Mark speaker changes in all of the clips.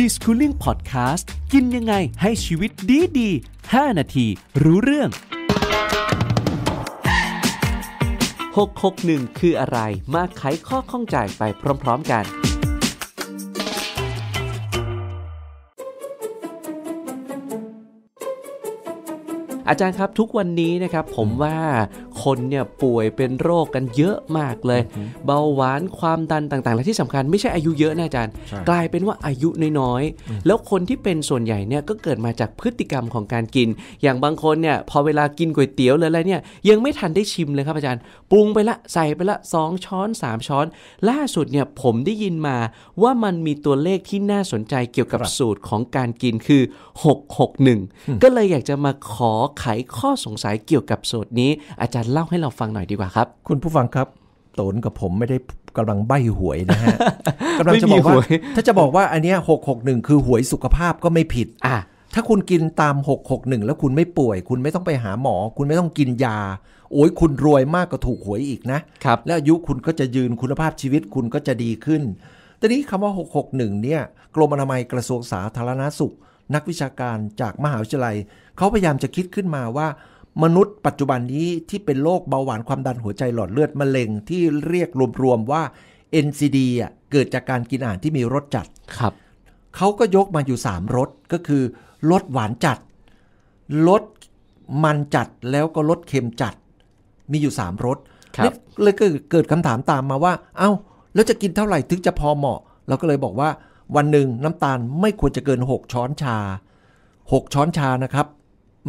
Speaker 1: ดีสคูลิ่งพอดแคสต์กินยังไงให้ชีวิตดีดี5นาที รู้เรื่อง 661 คืออะไร มาไขข้อข้องใจไปพร้อม ๆกันอาจารย์ครับ ทุกวันนี้นะครับ ผมว่าคนเนี่ยป่วยเป็นโรคกันเยอะมากเลยเบาหวานความดันต่าง ๆ และที่สำคัญไม่ใช่อายุเยอะนะอาจารย์ กลายเป็นว่าอายุน้อย ๆ แล้วคนที่เป็นส่วนใหญ่เนี่ยก็เกิดมาจากพฤติกรรมของการกิน อย่างบางคนเนี่ยพอเวลากินก๋วยเตี๋ยวหรืออะไรเนี่ยยังไม่ทันได้ชิมเลยครับอาจารย์ปรุงไปละใส่ไปละ 2 ช้อน 3 ช้อน ล่าสุดเนี่ยผมได้ยินมาว่ามันมีตัวเลขที่น่าสนใจเกี่ยวกับสูตรของการกินคือ 661ก็เลยอยากจะมาขอไขข้อสงสัยเกี่ยวกับสูตรนี้ อาจารย์เล่าให้เราฟังห
Speaker 2: น่อยดีกว่าครับ คุณผู้ฟังครับโตนกับผมไม่ได้กำลังใบหวยนะฮะกำลังจะบอกว่าถ้าจะบอกว่าอันนี้หกหกหนึ่งคือหวยสุขภาพก็ไม่ผิดอ่ะถ้าคุณกินตาม 661 แล้วคุณไม่ป่วยคุณไม่ต้องไปหาหมอ คุณไม่ต้องกินยา โอ้ยคุณรวยมากก็ถูกหวยอีกนะครับแล้วอายุคุณก็จะยืนคุณภาพชีวิตคุณก็จะดีขึ้นแต่นี้คำว่า 661เนี่ยกรมอนามัยกระทรวงสาธารณาสุขนักวิชาการจากมหาวิทยาลัยเขาพยายามจะคิดขึ้นมาว่า มนุษย์ปัจจุบันนี้ที่เป็นโรคเบาหวานความดันหัวใจหลอดเลือดมะเร็งที่เรียกรวมๆว่า NCD เกิดจากการกินอาหารที่มีรสจัดครับเขาก็ยกมาอยู่3รสก็คือรสหวานจัดรสมันจัดแล้วก็รสเค็มจัด มีอยู่3รสเลยเกิดคำถามตามมาว่า เอา้า แล้วจะกินเท่าไหร่ถึงจะพอเหมาะเราก็เลยบอกว่าวันหนึ่งน้ำตาลไม่ควรจะเกิน 6 ช้อนชา 6 ช้อนชานะครับ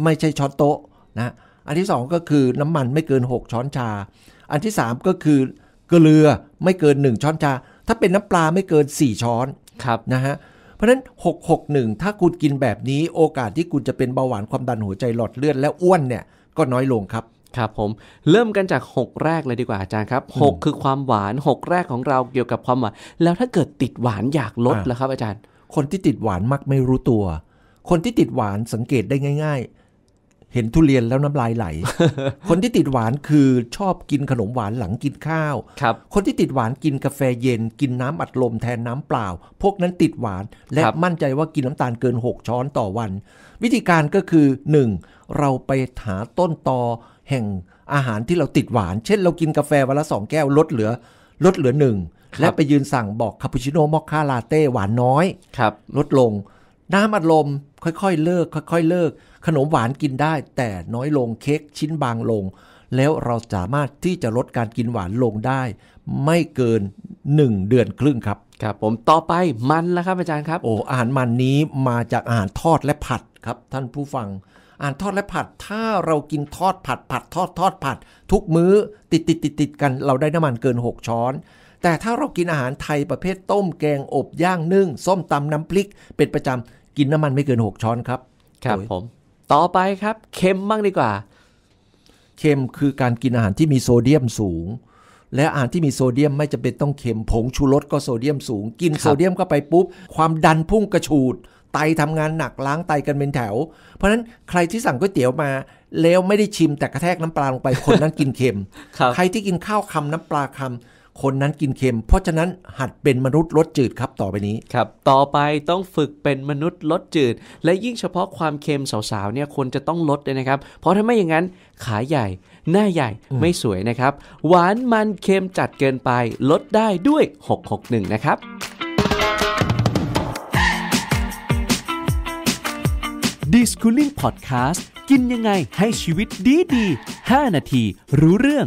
Speaker 2: ไม่ใช่ช้อนโต๊ะนะอันที่ 2 ก็คือน้ำมันไม่เกิน 6 ช้อนชา อันที่ 3 ก็คือ เกลือไม่เกิน 1 ช้อนชา ถ้าเป็นน้ำปลาไม่เกิน 4 ช้อนครับนะฮะเพราะนั้น 661ถ้าคุณกินแบบนี้ โอกาสที่คุณจะเป็นเบาหวานความดันหัวใจหลอดเลือดและอ้วนเนี่ย ก็น้อยลงครับครับผมเริ่มกันจาก
Speaker 1: 6 แรกเลยดีกว่าอาจารย์ครับ 6 คือความหวาน 6 แรกของเราเกี่ยวกับความหวานแล้วถ้าเกิดติ
Speaker 2: ดหวานอยากลดลรอครับอาจารย์ คนที่ติดหวานมักไม่รู้ตัว คนที่ติดหวานสังเกตได้ง่ายๆ เห็นทุเรียนแล้วน้ำลายไหล คนที่ติดหวานคือชอบกินขนมหวานหลังกินข้าวครับคนที่ติดหวานกินกาแฟเย็นกินน้ำอัดลมแทนน้ำเปล่าพวกนั้นติดหวานและมั่นใจว่ากินน้ำตาลเกิน 6 ช้อนต่อวัน วิธีการก็คือ 1. เราไปหาต้นตอแห่งอาหารที่เราติดหวานเช่นเรากินกาแฟ วันละสองแก้วลดเหลือ ลดเหลือหนึ่งและไปยืนสั่งบอกคาปูชิโน่มอคค่าลาเต้หวานน้อยครับ ลดลง น้ำอัดลมค่อยๆเลิกค่อยๆเลิก ขนมหวานกินได้แต่น้อยลง เค้กชิ้นบางลง แล้วเราสามารถที่จะลดการกินหวานลงได้ ไม่เกิน 1 เดือนครึ่งครับครับผม ต่อไปมันแล้วครับอาจารย์ครับ โอ้ อาหารมันนี้มาจากอาหารทอดและผัดครับ ท่านผู้ฟังอาหารทอดและผัด ถ้าเรากินทอดผัด ผัดทอดทอดผัด ทุกมื้อติดติดติดติดกัน เราได้น้ำมันเกิน 6 ช้อน แต่ถ้าเรากินอาหารไทยประเภทต้มแกงอบย่างนึ่งส้มตำน้ำพริกเป็นประจำกินน้ำมันไม่เกิน 6 ช้อนครับ ครับผม ต่อไปครับเค็มบ้างดีกว่า เค็มคือการกินอาหารที่มีโซเดียมสูงและอาหารที่มีโซเดียมไม่จำเป็นต้องเค็มผงชูรสก็โซเดียมสูง กินโซเดียมเข้าไปปุ๊บความดันพุ่งกระฉูด ไตทำงานหนักล้างไตกันเป็นแถว เพราะฉะนั้นใครที่สั่งก๋วยเตี๋ยวมา แล้วไม่ได้ชิมแต่กระแทกน้ำปลาลงไปคนนั้นกินเค็มใครที่กินข้าวคำน้ำปลาคำคนนั้นกินเค็มเพราะฉะนั้นหัดเป็นมนุษย์ลดจืดครับต่อไปนี้ ครับ ต่อไปต้องฝึกเป็นมนุษย์ลดจืด และยิ่งเฉพาะความเค็ม
Speaker 1: สาวๆเนี่ยคนจะต้องลดเลยนะครับ เพราะถ้าไม่อย่างนั้นขาใหญ่ หน้าใหญ่ไม่สวยนะครับ หวานมันเค็มจัดเกินไปลดได้ด้วย 661 นะครับดิสคูลิ่งพอดแคสต์กินยังไงให้ชีวิตดีดี 5 นาทีรู้เรื่อง